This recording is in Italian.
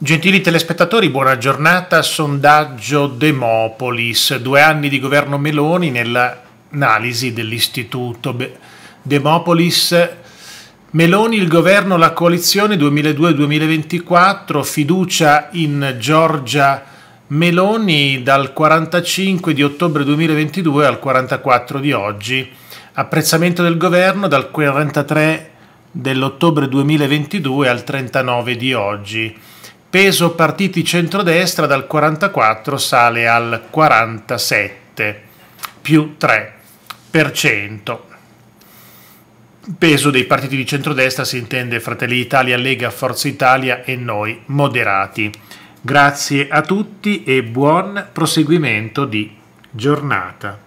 Gentili telespettatori, buona giornata. Sondaggio Demopolis. Due anni di governo Meloni nell'analisi dell'istituto Demopolis. Meloni, il governo, la coalizione 2002-2024, fiducia in Giorgia Meloni dal 45 di ottobre 2022 al 44 di oggi, apprezzamento del governo dal 43 dell'ottobre 2022 al 39 di oggi peso partiti centrodestra dal 44 sale al 47 più 3%. Peso dei partiti di centrodestra si intende Fratelli Italia, Lega, Forza Italia e noi moderati. Grazie a tutti e buon proseguimento di giornata.